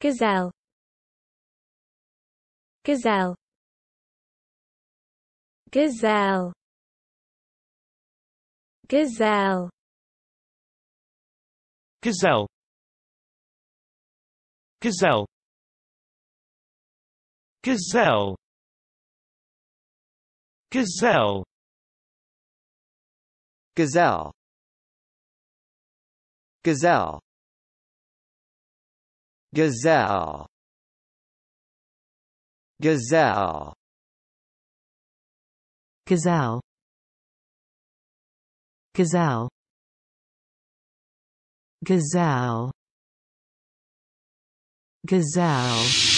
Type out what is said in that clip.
Gazelle Gazelle Gazelle Gazelle Gazelle Gazelle Gazelle Gazelle Gazelle Gazelle gazelle gazelle gazelle gazelle gazelle gazelle